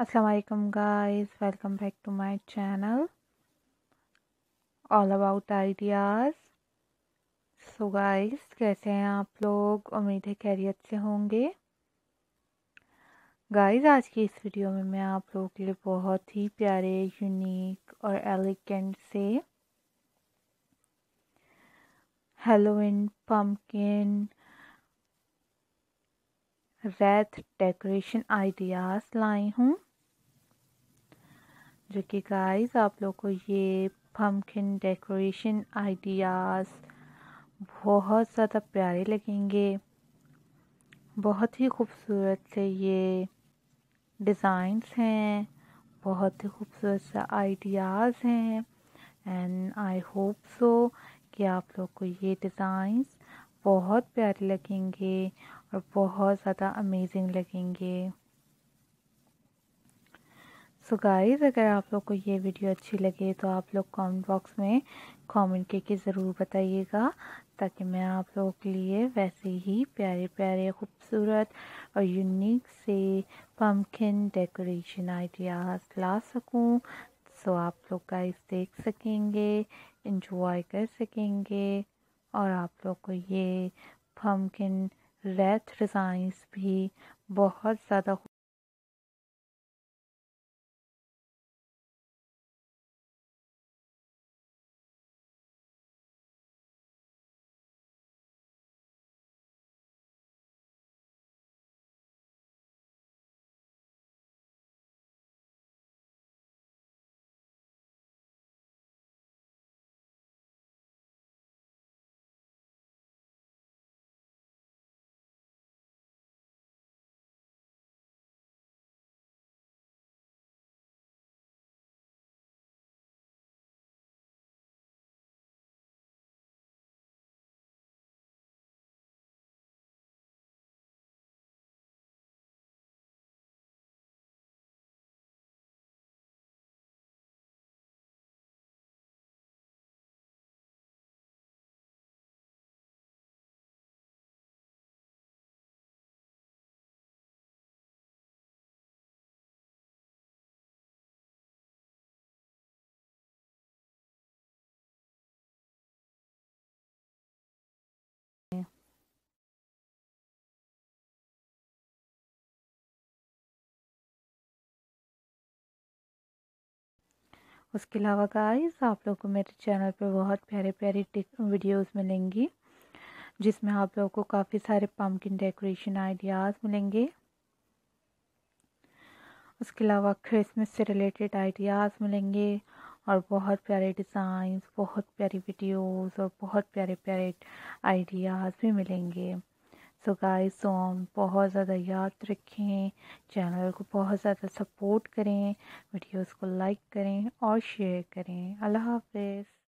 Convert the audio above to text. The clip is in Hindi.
Assalamualaikum guys welcome back to my channel all about ideas so guys कैसे हैं आप लोग उम्मीद है कैरियर से होंगे गाइस आज की इस वीडियो में मैं आप लोगों के लिए बहुत ही प्यारे यूनिक और एलिगेंट से Halloween pumpkin wreath decoration ideas लाई हूँ जो कि गाइस आप लोग को ये पम्पकिन डेकोरेशन आइडियाज़ बहुत ज़्यादा प्यारे लगेंगे बहुत ही खूबसूरत से ये डिज़ाइंस हैं बहुत ही खूबसूरत से आइडियाज़ हैं एंड आई होप सो कि आप लोग को ये डिज़ाइंस बहुत प्यारे लगेंगे और बहुत ज़्यादा अमेजिंग लगेंगे सो so गाइस अगर आप लोग को ये वीडियो अच्छी लगे तो आप लोग कमेंट बॉक्स में कमेंट करके ज़रूर बताइएगा ताकि मैं आप लोगों के लिए वैसे ही प्यारे प्यारे खूबसूरत और यूनिक से पम्पकिन डेकोरेशन आइडियाज़ ला सकूं सो आप लोग गाइस देख सकेंगे इंजॉय कर सकेंगे और आप लोग को ये पम्पकिन रैथ रिजाइंस भी बहुत ज़्यादा उसके अलावा गाइस आप लोग को मेरे चैनल पे बहुत प्यारे प्यारे वीडियोस मिलेंगी जिसमें आप लोगों को काफ़ी सारे पम्पकिन डेकोरेशन आइडियाज़ मिलेंगे उसके अलावा क्रिसमस से रिलेटेड आइडियाज़ मिलेंगे और बहुत प्यारे डिज़ाइंस बहुत प्यारी वीडियोस और बहुत प्यारे प्यारे आइडियाज़ भी मिलेंगे सो गाइस सो हम बहुत ज़्यादा याद रखें चैनल को बहुत ज़्यादा सपोर्ट करें वीडियोस को लाइक करें और शेयर करें अल्लाह हाफिज़